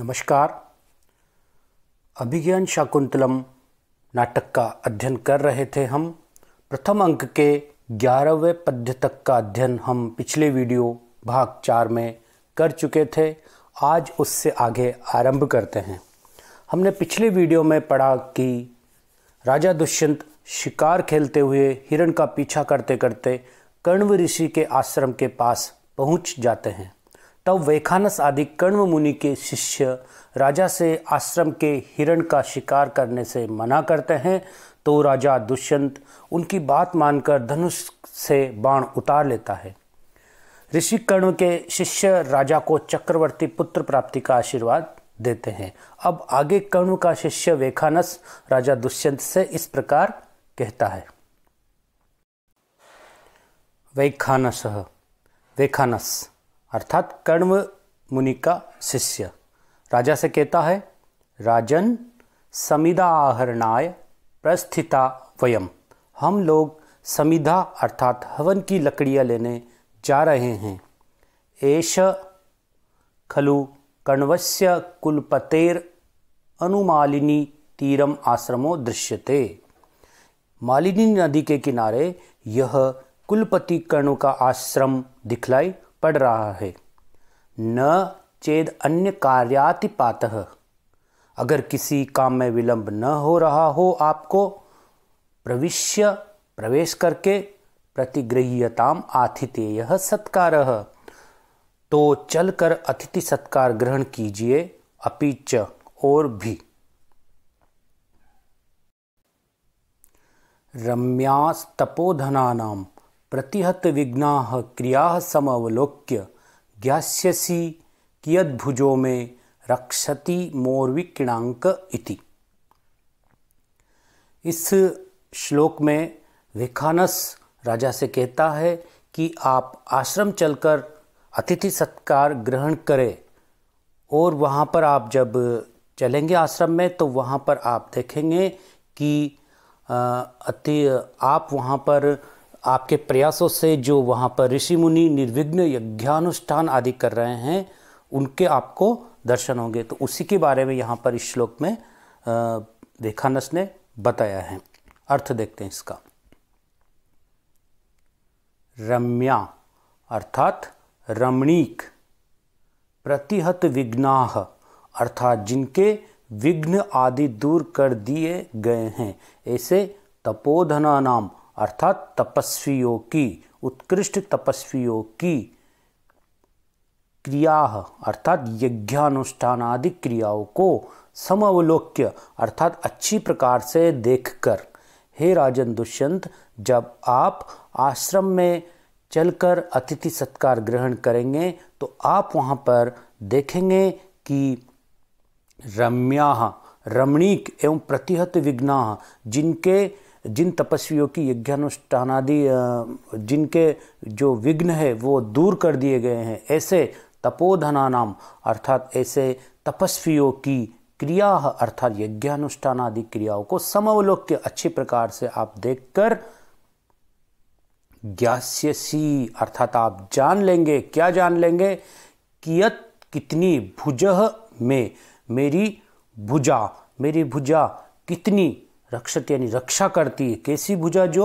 नमस्कार अभिज्ञान शाकुंतलम नाटक का अध्ययन कर रहे थे हम प्रथम अंक के ग्यारहवें पद्य तक का अध्ययन हम पिछले वीडियो भाग चार में कर चुके थे आज उससे आगे आरंभ करते हैं हमने पिछले वीडियो में पढ़ा कि राजा दुष्यंत शिकार खेलते हुए हिरण का पीछा करते करते कण्व ऋषि के आश्रम के पास पहुंच जाते हैं तब वैखानस आदि कण्व मुनि के शिष्य राजा से आश्रम के हिरण का शिकार करने से मना करते हैं तो राजा दुष्यंत उनकी बात मानकर धनुष से बाण उतार लेता है ऋषि कर्ण के शिष्य राजा को चक्रवर्ती पुत्र प्राप्ति का आशीर्वाद देते हैं अब आगे कर्ण का शिष्य वेखानस राजा दुष्यंत से इस प्रकार कहता है वेखानस वेखानस अर्थात कर्म मुनि का शिष्य राजा से कहता है राजन समिधा आहरणाय प्रस्थिता वयम हम लोग समिधा अर्थात हवन की लकड़ियाँ लेने जा रहे हैं एश खलु कण्वस्य कुलपतेर अनुमालिनी तीरम आश्रमो दृश्यते मालिनी नदी के किनारे यह कुलपति कर्ण का आश्रम दिखलाई पड़ रहा है न चेद अन्य कार्यातिपात अगर किसी काम में विलंब न हो रहा हो आपको प्रविश्य प्रवेश करके प्रतिगृह्यताम आतिथेय सत्कार तो चलकर अतिथि सत्कार ग्रहण कीजिए अपिच और भी रम्यास्तपोधना प्रतिहत विघ्ना क्रिया समवलोक्य ज्ञास्यसि कियद्भुजो में रक्षति मोर्विकिणांक इति इस श्लोक में विखानस राजा से कहता है कि आप आश्रम चलकर अतिथि सत्कार ग्रहण करें और वहाँ पर आप जब चलेंगे आश्रम में तो वहाँ पर आप देखेंगे कि अति आप वहाँ पर आपके प्रयासों से जो वहाँ पर ऋषि मुनि निर्विघ्न यज्ञानुष्ठान आदि कर रहे हैं उनके आपको दर्शन होंगे तो उसी के बारे में यहाँ पर इस श्लोक में देखानस ने बताया है अर्थ देखते हैं इसका रम्या अर्थात रमणीक प्रतिहत विघ्नाह अर्थात जिनके विघ्न आदि दूर कर दिए गए हैं ऐसे तपोधना नाम अर्थात तपस्वियों की उत्कृष्ट तपस्वियों की क्रिया अर्थात यज्ञानुष्ठान आदि क्रियाओं को समवलोक्य अर्थात अच्छी प्रकार से देखकर हे राजन दुष्यंत जब आप आश्रम में चलकर अतिथि सत्कार ग्रहण करेंगे तो आप वहाँ पर देखेंगे कि रम्या रमणीक एवं प्रतिहत विघ्ना जिनके जिन तपस्वियों की यज्ञानुष्ठानादि जिनके जो विघ्न है वो दूर कर दिए गए हैं ऐसे तपोधना नाम अर्थात ऐसे तपस्वियों की क्रिया अर्थात यज्ञानुष्ठान आदि क्रियाओं को समवलोक्य अच्छी प्रकार से आप देखकर ज्ञास्यसी अर्थात आप जान लेंगे क्या जान लेंगे कियत कितनी भुज में मेरी भुजा मेरी भुजा कितनी रक्षत यानी रक्षा करती है कैसी भुजा जो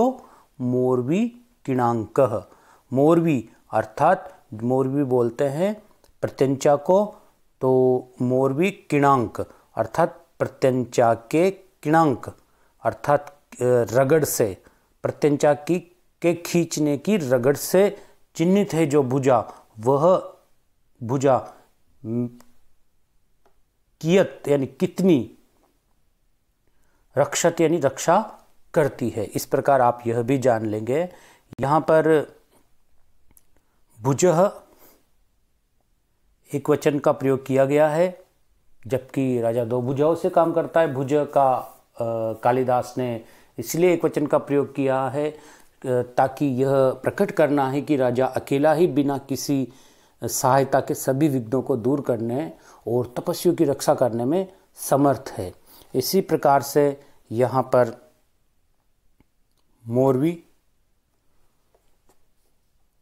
मोरवी किणांक मोरवी अर्थात मोरवी बोलते हैं प्रत्यंचा को तो मोरवी किणांक अर्थात प्रत्यंचा के किणांक अर्थात रगड़ से प्रत्यंचा की के खींचने की रगड़ से चिन्हित है जो भुजा वह भुजा कियत यानी कितनी रक्षत यानी रक्षा करती है इस प्रकार आप यह भी जान लेंगे यहाँ पर भुज एक वचन का प्रयोग किया गया है जबकि राजा दो भुजाओं से काम करता है भुज का कालिदास ने इसलिए एक वचन का प्रयोग किया है ताकि यह प्रकट करना है कि राजा अकेला ही बिना किसी सहायता के सभी विघ्नों को दूर करने और तपस्वियों की रक्षा करने में समर्थ है इसी प्रकार से यहाँ पर मोरवी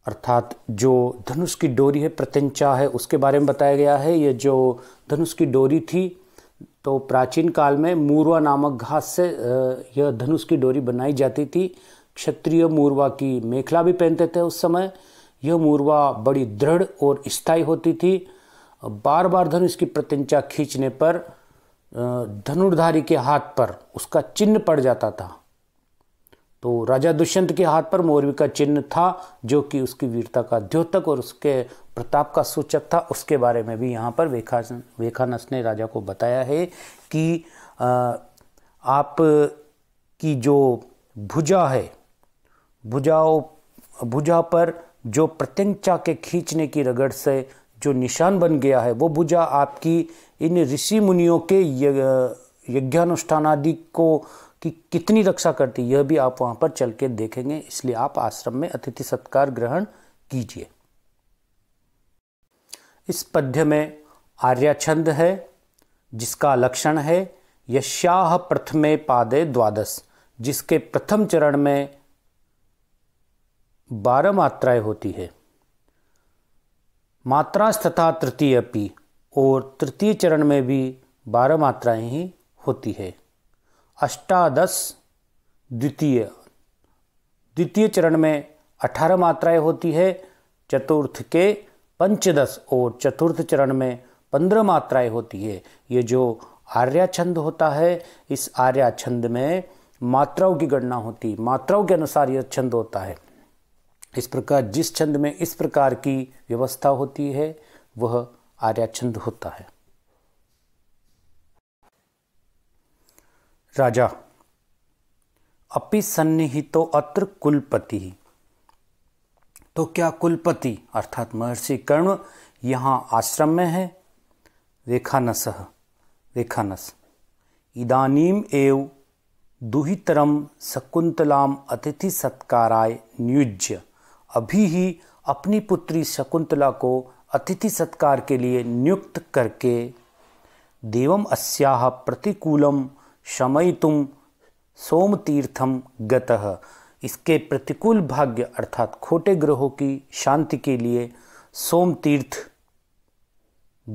अर्थात जो धनुष की डोरी है प्रत्यंचा है उसके बारे में बताया गया है ये जो धनुष की डोरी थी तो प्राचीन काल में मूरवा नामक घास से यह धनुष की डोरी बनाई जाती थी क्षत्रिय मूरवा की मेखला भी पहनते थे उस समय यह मूरवा बड़ी दृढ़ और स्थायी होती थी बार बार धनुष की प्रत्यंचा खींचने पर धनुर्धारी के हाथ पर उसका चिन्ह पड़ जाता था तो राजा दुष्यंत के हाथ पर मौर्य का चिन्ह था जो कि उसकी वीरता का द्योतक और उसके प्रताप का सूचक था उसके बारे में भी यहाँ पर वेखा वेखानस ने राजा को बताया है कि आप की जो भुजा है भुजाओ भुजा पर जो प्रत्यंचा के खींचने की रगड़ से जो निशान बन गया है वो भुजा आपकी इन ऋषि मुनियों के यज्ञानुष्ठान आदि को कि कितनी रक्षा करती यह भी आप वहां पर चल के देखेंगे इसलिए आप आश्रम में अतिथि सत्कार ग्रहण कीजिए इस पद्य में आर्या छंद है जिसका लक्षण है यश्याह प्रथमे पादे द्वादश जिसके प्रथम चरण में बारह मात्राएं होती है मात्रास तथा तृतीय पी और तृतीय चरण में भी बारह मात्राएं ही होती है अष्टादश द्वितीय द्वितीय चरण में अठारह मात्राएं होती है चतुर्थ के पंचदश और चतुर्थ चरण में पंद्रह मात्राएं होती है ये जो आर्या छंद होता है इस आर्या छंद में मात्राओं की गणना होती है मात्राओं के अनुसार यह छंद होता है इस प्रकार जिस छंद में इस प्रकार की व्यवस्था होती है वह आर्याचंद होता है राजा अपि सन्निहितो अत्र कुलपति तो क्या कुलपति अर्थात महर्षि कर्ण यहां आश्रम में है रेखानस रेखानस इदानीम एव दुहितरम शकुंतलाम अतिथि सत्काराय नियुज्य अभी ही अपनी पुत्री शकुंतला को अतिथि सत्कार के लिए नियुक्त करके देवम अस्या प्रतिकूलम तुम सोमतीर्थम गतः इसके प्रतिकूल भाग्य अर्थात खोटे ग्रहों की शांति के लिए सोमतीर्थ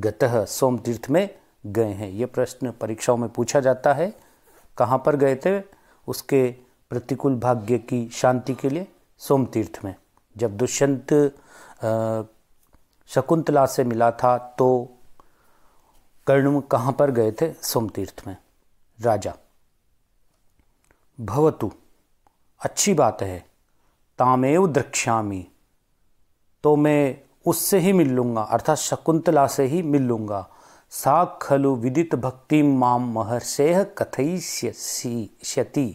गतः सोमतीर्थ में गए हैं यह प्रश्न परीक्षाओं में पूछा जाता है कहाँ पर गए थे उसके प्रतिकूल भाग्य की शांति के लिए सोमतीर्थ में जब दुष्यंत शकुंतला से मिला था तो कर्ण कहाँ पर गए थे सोमतीर्थ में राजा भवतु अच्छी बात है तामेव द्रक्ष्यामी तो मैं उससे ही मिल लूँगा अर्थात शकुंतला से ही मिल लूँगा सा खलु विदित भक्ति माम महर्षेह श्यति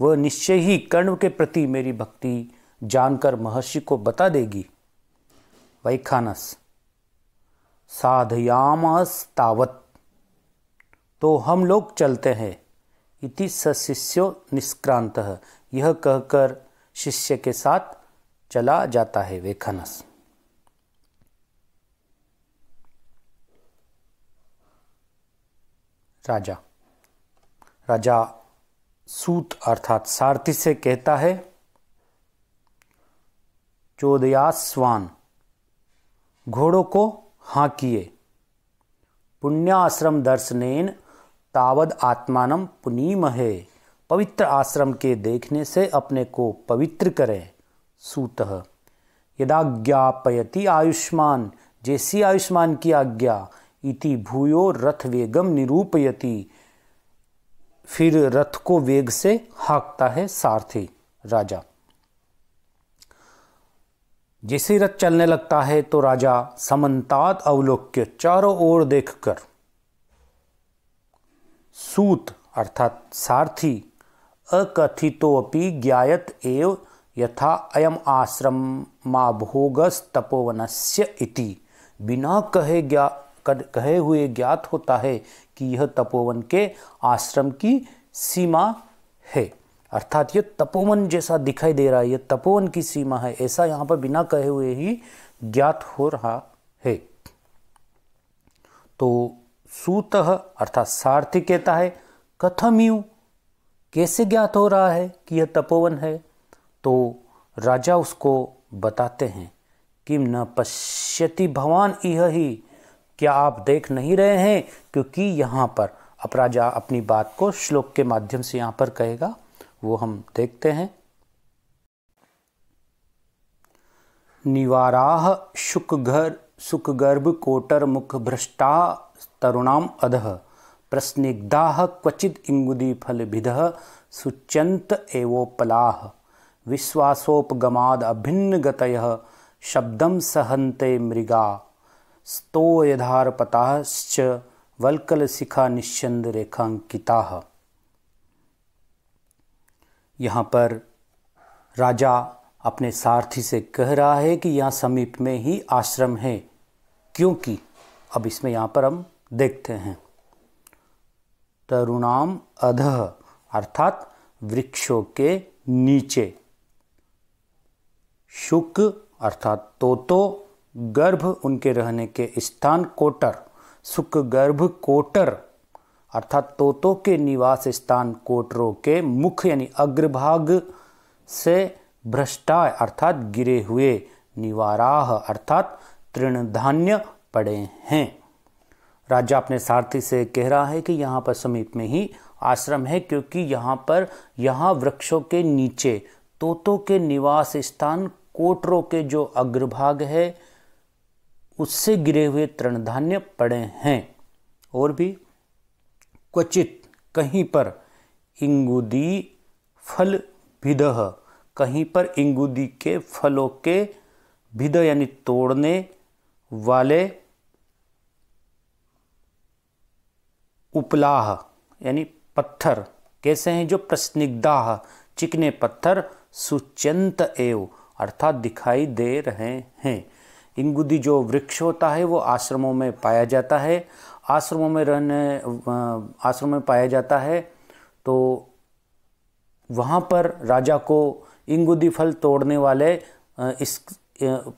वह निश्चय ही कर्ण के प्रति मेरी भक्ति जानकर महर्षि को बता देगी वैखानस साधयामस्तावत तो हम लोग चलते हैं इति सशिष्यो निष्क्रांत यह कहकर शिष्य के साथ चला जाता है वेखनस राजा राजा सूत अर्थात सारथी से कहता है चोदयास्वान घोड़ों को हाँकिए पुण्याश्रम दर्शनेन तावद आत्मान पुनीम है पवित्र आश्रम के देखने से अपने को पवित्र करें सूत यदा ज्ञापयति आयुष्मान जैसी आयुष्मान की आज्ञा इति भूयो रथ वेगम निरूपयति फिर रथ को वेग से हाँकता है सारथी राजा ही रथ चलने लगता है तो राजा समन्तात अवलोक्य चारों ओर देखकर सूत अर्थात सारथी अकथितोपि ज्ञायत एव यथा अयम आश्रम मा भोगस तपोवनस्य इति बिना कहे कर, कहे हुए ज्ञात होता है कि यह तपोवन के आश्रम की सीमा है अर्थात ये तपोवन जैसा दिखाई दे रहा है ये तपोवन की सीमा है ऐसा यहाँ पर बिना कहे हुए ही ज्ञात हो रहा है तो सूत अर्थात सार्थी कहता है कथम यू कैसे ज्ञात हो रहा है कि यह तपोवन है तो राजा उसको बताते हैं कि न पश्यति भवान यह ही क्या आप देख नहीं रहे हैं क्योंकि यहाँ पर अपराजा अपनी बात को श्लोक के माध्यम से यहाँ पर कहेगा वो हम देखते हैं निवाराह सुख गर्भ कोटर मुख भ्रष्टा तरुणाम अध प्रस्निग्धाह क्वचित इंगुदी फल विध सुचंत एवोपलाह विश्वासोपगमाद अभिन्न गतय शब्दम सहन्ते मृगा स्तोयधारपताश्च वल्कलशिखा निश्चंद रेखांकिता यहाँ पर राजा अपने सारथी से कह रहा है कि यहाँ समीप में ही आश्रम है क्योंकि अब इसमें यहाँ पर हम देखते हैं तरुणाम अध अर्थात वृक्षों के नीचे शुक अर्थात तोतो गर्भ उनके रहने के स्थान कोटर सुख गर्भ कोटर अर्थात तोतों के निवास स्थान कोटरों के मुख्य यानी अग्रभाग से भ्रष्टा अर्थात गिरे हुए निवाराह अर्थात तृणधान्य पड़े हैं राजा अपने सारथी से कह रहा है कि यहाँ पर समीप में ही आश्रम है क्योंकि यहाँ पर यहाँ वृक्षों के नीचे तोतों के निवास स्थान कोटरों के जो अग्रभाग है उससे गिरे हुए तृणधान्य पड़े हैं और भी क्वचित कहीं पर इंगुदी फल विदह कहीं पर इंगुदी के फलों के भिद यानी तोड़ने वाले उपलाह यानी पत्थर कैसे हैं जो प्रस्निग्धाह चिकने पत्थर सुचंत एव अर्थात दिखाई दे रहे हैं इंगुदी जो वृक्ष होता है वो आश्रमों में पाया जाता है आश्रमों में रहने आश्रम में पाया जाता है तो वहाँ पर राजा को इंगुदी फल तोड़ने वाले इस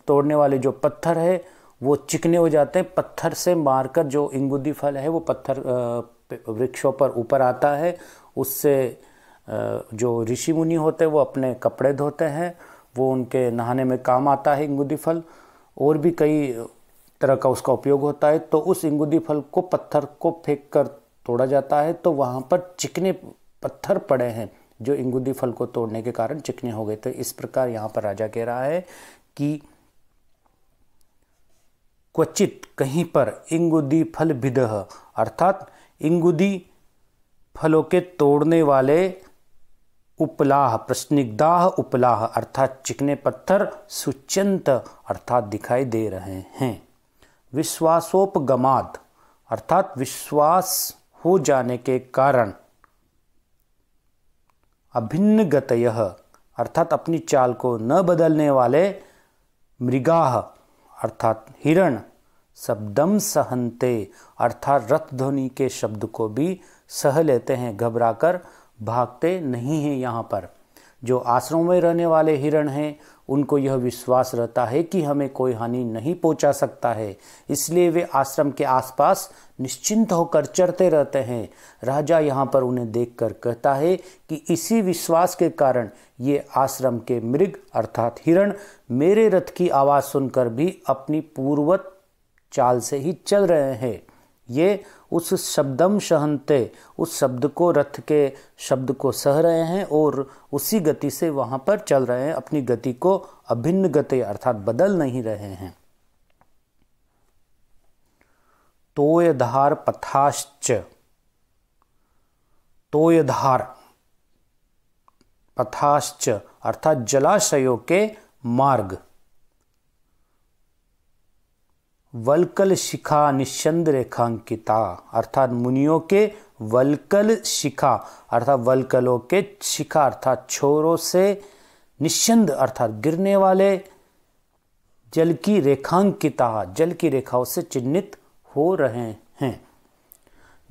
तोड़ने वाले जो पत्थर है वो चिकने हो जाते हैं पत्थर से मारकर जो इंगुदी फल है वो पत्थर वृक्षों पर ऊपर आता है उससे जो ऋषि मुनि होते हैं वो अपने कपड़े धोते हैं वो उनके नहाने में काम आता है इंगुदी फल और भी कई तरह का उसका उपयोग होता है तो उस इंगुदी फल को पत्थर को फेंक कर तोड़ा जाता है तो वहाँ पर चिकने पत्थर पड़े हैं जो इंगुदी फल को तोड़ने के कारण चिकने हो गए तो इस प्रकार यहाँ पर राजा कह रहा है कि क्वचित कहीं पर इंगुदी फल विदह अर्थात इंगुदी फलों के तोड़ने वाले उपलाह प्रश्निग्दाह उपलाह अर्थात चिकने पत्थर सुचंत अर्थात दिखाई दे रहे हैं विश्वासोपगमाद अर्थात विश्वास हो जाने के कारण अभिन्न गतय अर्थात अपनी चाल को न बदलने वाले मृगाह अर्थात हिरण शब्दम सहनते अर्थात रथ ध्वनि के शब्द को भी सह लेते हैं घबराकर भागते नहीं हैं यहाँ पर जो आश्रम में रहने वाले हिरण हैं उनको यह विश्वास रहता है कि हमें कोई हानि नहीं पहुंचा सकता है इसलिए वे आश्रम के आसपास निश्चिंत होकर चढ़ते रहते हैं राजा यहाँ पर उन्हें देखकर कहता है कि इसी विश्वास के कारण ये आश्रम के मृग अर्थात हिरण मेरे रथ की आवाज़ सुनकर भी अपनी पूर्वत चाल से ही चल रहे हैं ये उस शब्दम शहनते उस शब्द को रथ के शब्द को सह रहे हैं और उसी गति से वहाँ पर चल रहे हैं अपनी गति को अभिन्न गति अर्थात बदल नहीं रहे हैं तोयधार पथाश्च तोयधार पथाश्च अर्थात जलाशयों के मार्ग वलकल शिखा निश्चंद रेखांकिता अर्थात मुनियों के वलकल शिखा अर्थात वलकलों के शिखा अर्थात छोरों से निश्चंद अर्थात गिरने वाले जल की रेखांकिता जल की रेखाओं से चिन्हित हो रहे हैं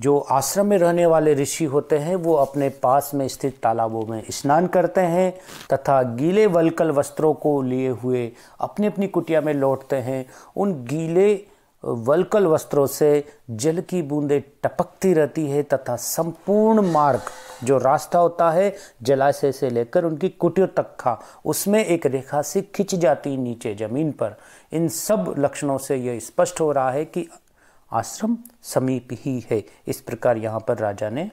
जो आश्रम में रहने वाले ऋषि होते हैं वो अपने पास में स्थित तालाबों में स्नान करते हैं तथा गीले वलकल वस्त्रों को लिए हुए अपनी अपनी कुटिया में लौटते हैं उन गीले वलकल वस्त्रों से जल की बूंदें टपकती रहती है तथा संपूर्ण मार्ग जो रास्ता होता है जलाशय से लेकर उनकी कुटियों तक का उसमें एक रेखा से खिंच जाती नीचे ज़मीन पर इन सब लक्षणों से यह स्पष्ट हो रहा है कि आश्रम समीप ही है इस प्रकार यहाँ पर राजा ने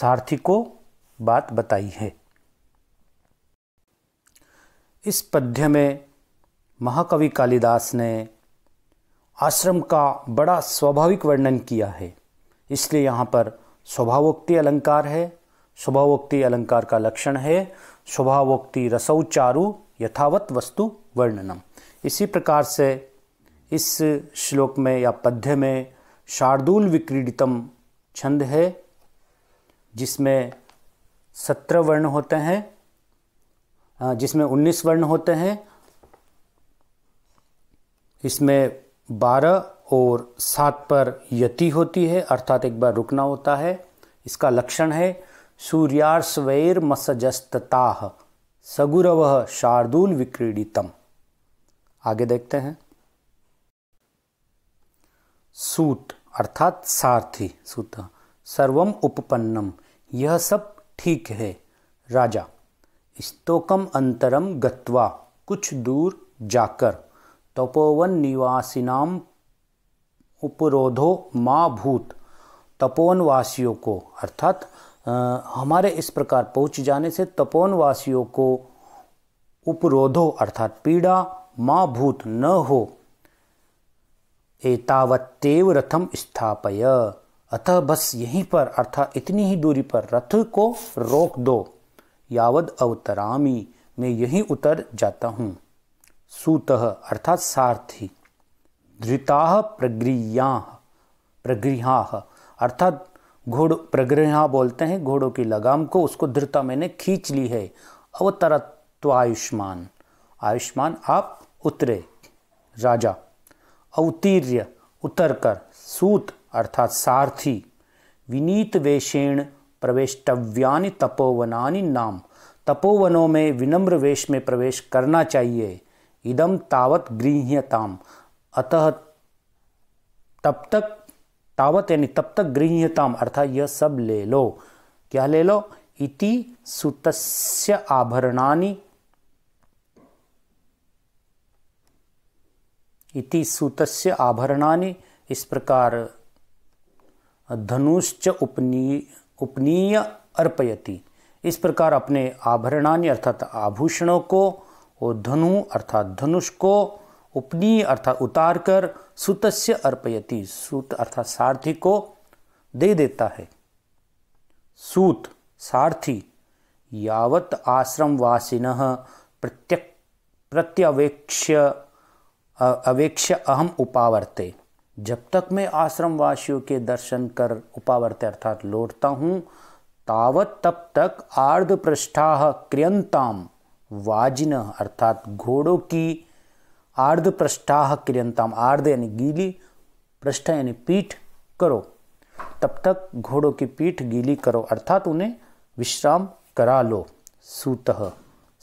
सारथी को बात बताई है इस पद्य में महाकवि कालिदास ने आश्रम का बड़ा स्वाभाविक वर्णन किया है इसलिए यहाँ पर स्वभावोक्ति अलंकार है स्वभावोक्ति अलंकार का लक्षण है स्वभावोक्ति रसौ चारु यथावत वस्तु वर्णनम इसी प्रकार से इस श्लोक में या पद्य में शार्दूल विक्रीडितम छंद है जिसमें सत्रह वर्ण होते हैं जिसमें उन्नीस वर्ण होते हैं इसमें बारह और सात पर यति होती है अर्थात एक बार रुकना होता है इसका लक्षण है सूर्यार्स्वैर मसजस्तता सगुरव शार्दूल विक्रीडितम आगे देखते हैं सूत अर्थात सारथी सूत सर्वम उपपन्नम यह सब ठीक है राजा स्तोकम अंतरम गत्वा कुछ दूर जाकर तपोवन निवासिनाम उपरोधो माँ भूत तपोवनवासियों को अर्थात हमारे इस प्रकार पहुँच जाने से तपोवनवासियों को उपरोधो अर्थात पीड़ा माँ भूत न हो एतावत्तेव रथम स्थापय अतः बस यहीं पर अर्थात इतनी ही दूरी पर रथ को रोक दो यावद अवतरामी मैं यहीं उतर जाता हूँ सूत अर्थात सारथी धृता प्रगृह्या प्रगृहा अर्थात घोड़ प्रगृहा बोलते हैं घोड़ों की लगाम को उसको धृता मैंने खींच ली है अवतरत्व आयुष्मान आयुष्मान आप उतरे राजा अवतीर्य उतरकर सूत अर्थात सारथी विनीत वेशेण प्रवेष्टव्यानि तपोवनानि नाम तपोवनों में विनम्र वेश में प्रवेश करना चाहिए इदम तावत गृह्यताम अतः तब तक तावत यानी तब तक गृह्यताम अर्थात यह सब ले लो क्या ले लो इति सुतस्य आभरणानि इति सूतस्य आभरणानि इस प्रकार धनुष्च उपनी उपनीय अर्पयति इस प्रकार अपने आभरणानि अर्थात आभूषणों को और धनु अर्थात धनुष को उपनीय अर्थात उतार कर सुतस्य अर्पयति सूत अर्थात सारथी को दे देता है सूत सारथी यावत वासिनः प्रत्यक प्रत्यवेक्ष्य अवेक्ष अहम उपावर्ते जब तक मैं आश्रम वासियों के दर्शन कर उपावर्ते अर्थात लौटता हूँ तावत तब तक आर्ध पृष्ठा क्रियंताम वाजिन अर्थात घोड़ों की आर्ध पृष्ठा क्रियंताम आर्ध यानी गीली पृष्ठ यानी पीठ करो तब तक घोड़ों की पीठ गीली करो अर्थात उन्हें विश्राम करा लो सूत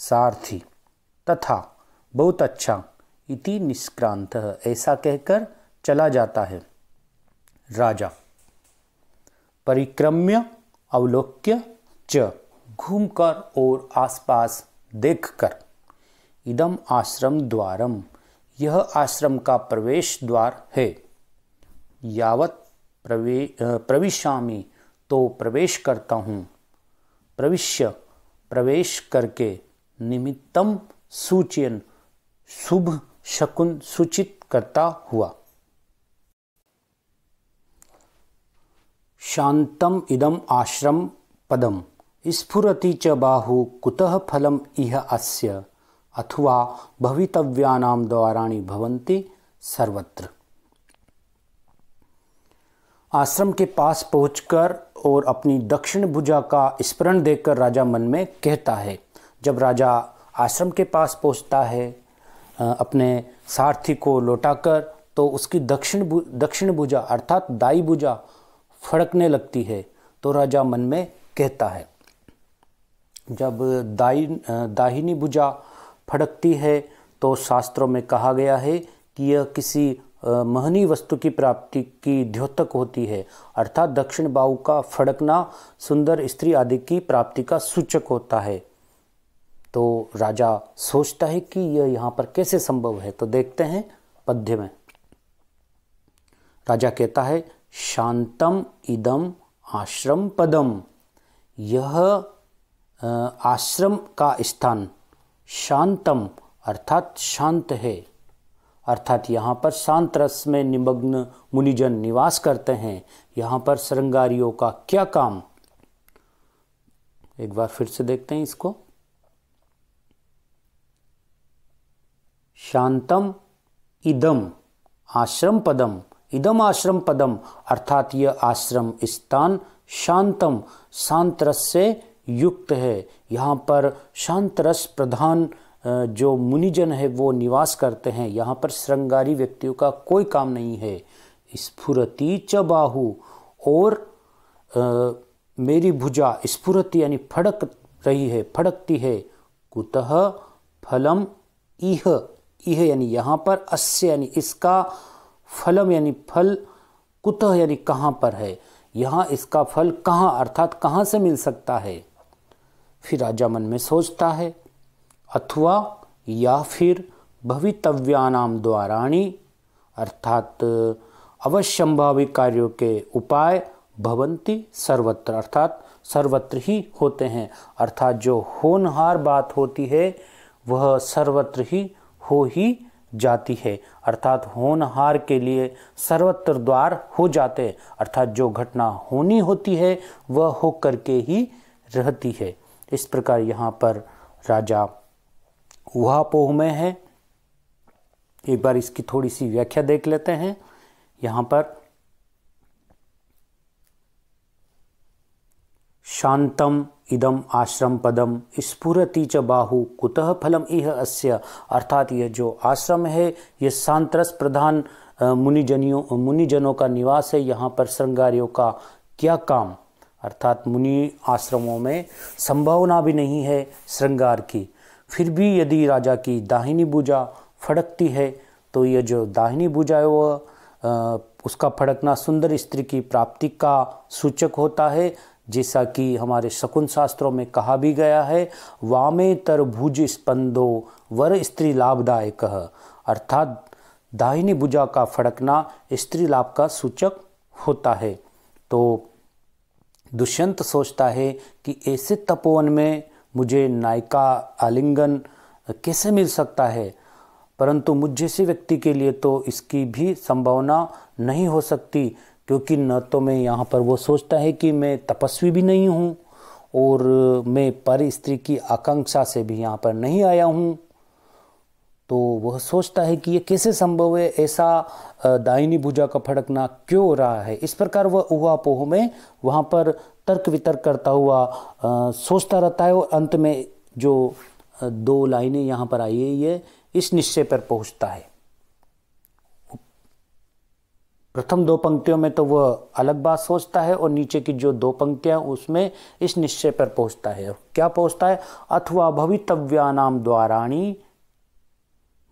सारथी तथा बहुत अच्छा इति निष्क्रांत ऐसा कहकर चला जाता है राजा परिक्रम्य अवलोक्य च घूमकर और आसपास देखकर इदम आश्रम द्वारम यह आश्रम का प्रवेश द्वार है यावत प्रवेश प्रविशामी तो प्रवेश करता हूँ प्रविश्य प्रवेश करके निमित्तम सूचयन शुभ शकुन सूचित करता हुआ शांतम इदम आश्रम पदम स्फुरति च बाहु कुतः फलम इह अस्य अथवा भवितव्यानां द्वाराणि भवन्ति सर्वत्र आश्रम के पास पहुंचकर और अपनी दक्षिण भुजा का स्मरण देकर राजा मन में कहता है जब राजा आश्रम के पास पहुंचता है अपने सारथी को लौटाकर तो उसकी दक्षिण भु, दक्षिण भुजा अर्थात दाई भुजा फड़कने लगती है तो राजा मन में कहता है जब दाई दाहिनी भुजा फड़कती है तो शास्त्रों में कहा गया है कि यह किसी महनी वस्तु की प्राप्ति की द्योतक होती है अर्थात दक्षिण बाहु का फड़कना सुंदर स्त्री आदि की प्राप्ति का सूचक होता है तो राजा सोचता है कि यह यहाँ पर कैसे संभव है तो देखते हैं पद्य में राजा कहता है शांतम इदम आश्रम पदम यह आश्रम का स्थान शांतम अर्थात शांत है अर्थात यहाँ पर शांत रस में निमग्न मुनिजन निवास करते हैं यहाँ पर श्रृंगारियों का क्या काम एक बार फिर से देखते हैं इसको शांतम इदम आश्रम पदम इदम आश्रम पदम अर्थात यह आश्रम स्थान शांतम शांत रस से युक्त है यहाँ पर शांत रस प्रधान जो मुनिजन है वो निवास करते हैं यहाँ पर श्रृंगारी व्यक्तियों का कोई काम नहीं है स्फुरति च बाहु और आ, मेरी भुजा स्फुरति यानी फड़क रही है फड़कती है कुतः फलम इह यह यानी यहाँ पर अस्य यानी इसका फलम यानी फल कुतः यानी कहाँ पर है यहाँ इसका फल कहाँ अर्थात कहाँ से मिल सकता है फिर राजा मन में सोचता है अथवा या फिर भवितव्यानाम द्वाराणी अर्थात अवश्यंभावी कार्यों के उपाय भवंती सर्वत्र अर्थात सर्वत्र ही होते हैं अर्थात जो होनहार बात होती है वह सर्वत्र ही हो ही जाती है अर्थात होनहार के लिए सर्वत्र द्वार हो जाते हैं अर्थात जो घटना होनी होती है वह हो करके ही रहती है इस प्रकार यहाँ पर राजा उहापोह में है एक बार इसकी थोड़ी सी व्याख्या देख लेते हैं यहाँ पर शांतम इदम आश्रम पदम स्फुरती च बाहु कुतः फलम इह अस्य अर्थात यह जो आश्रम है यह सांतरस प्रधान मुनिजनियों मुनिजनों का निवास है यहाँ पर श्रृंगारियों का क्या काम अर्थात मुनि आश्रमों में संभावना भी नहीं है श्रृंगार की फिर भी यदि राजा की दाहिनी भुजा फड़कती है तो यह जो दाहिनी भुजा है वह उसका फड़कना सुंदर स्त्री की प्राप्ति का सूचक होता है जैसा कि हमारे शकुन शास्त्रों में कहा भी गया है वामे तरभुज स्पंदो वर स्त्री लाभदायक अर्थात दाहिनी भुजा का फड़कना स्त्री लाभ का सूचक होता है तो दुष्यंत सोचता है कि ऐसे तपोवन में मुझे नायिका आलिंगन कैसे मिल सकता है परंतु मुझ जैसे व्यक्ति के लिए तो इसकी भी संभावना नहीं हो सकती क्योंकि न तो मैं यहाँ पर वो सोचता है कि मैं तपस्वी भी नहीं हूँ और मैं पर स्त्री की आकांक्षा से भी यहाँ पर नहीं आया हूँ तो वह सोचता है कि ये कैसे संभव है ऐसा दाहिनी भुजा का फड़कना क्यों हो रहा है इस प्रकार वह उहा पोह में वहाँ पर तर्क वितर्क करता हुआ आ, सोचता रहता है और अंत में जो दो लाइनें यहाँ पर आई है ये इस निश्चय पर पहुँचता है प्रथम दो पंक्तियों में तो वह अलग बात सोचता है और नीचे की जो दो पंक्तियां उसमें इस निश्चय पर पहुंचता है क्या पहुंचता है अथवा नाम द्वाराणी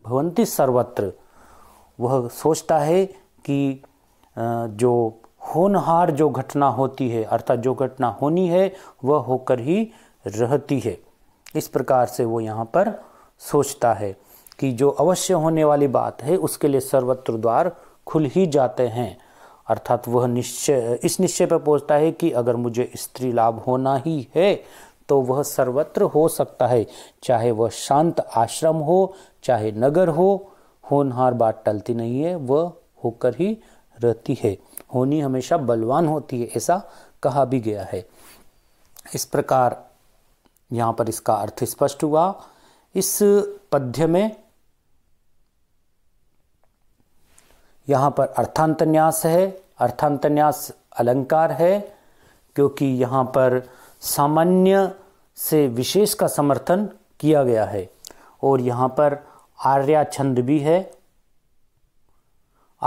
भवंती सर्वत्र वह सोचता है कि जो होनहार जो घटना होती है अर्थात जो घटना होनी है वह होकर ही रहती है इस प्रकार से वो यहाँ पर सोचता है कि जो अवश्य होने वाली बात है उसके लिए सर्वत्र द्वार खुल ही जाते हैं अर्थात वह निश्चय इस निश्चय पर पहुंचता है कि अगर मुझे स्त्री लाभ होना ही है तो वह सर्वत्र हो सकता है चाहे वह शांत आश्रम हो चाहे नगर हो होनहार बात टलती नहीं है वह होकर ही रहती है होनी हमेशा बलवान होती है ऐसा कहा भी गया है इस प्रकार यहाँ पर इसका अर्थ स्पष्ट हुआ इस पद्य में यहाँ पर अर्थांतन्यास है अर्थांतन्यास अलंकार है क्योंकि यहाँ पर सामान्य से विशेष का समर्थन किया गया है और यहाँ पर आर्या छंद भी है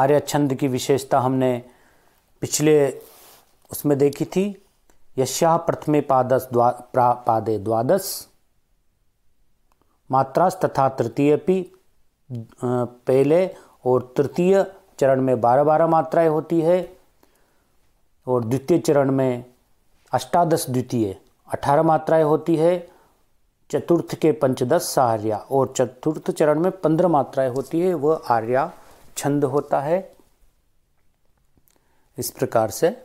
आर्या छंद की विशेषता हमने पिछले उसमें देखी थी यश्या प्रथमे पादस द्वा पादे द्वादश मात्रास तथा तृतीय पी पहले और तृतीय चरण में बारह बारह मात्राएं होती है और द्वितीय चरण में अष्टादश द्वितीय अठारह मात्राएं होती है चतुर्थ के पंचदश सहार्या और चतुर्थ चरण में पंद्रह मात्राएं होती है वह आर्या छंद होता है इस प्रकार से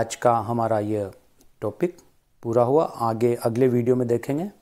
आज का हमारा यह टॉपिक पूरा हुआ आगे अगले वीडियो में देखेंगे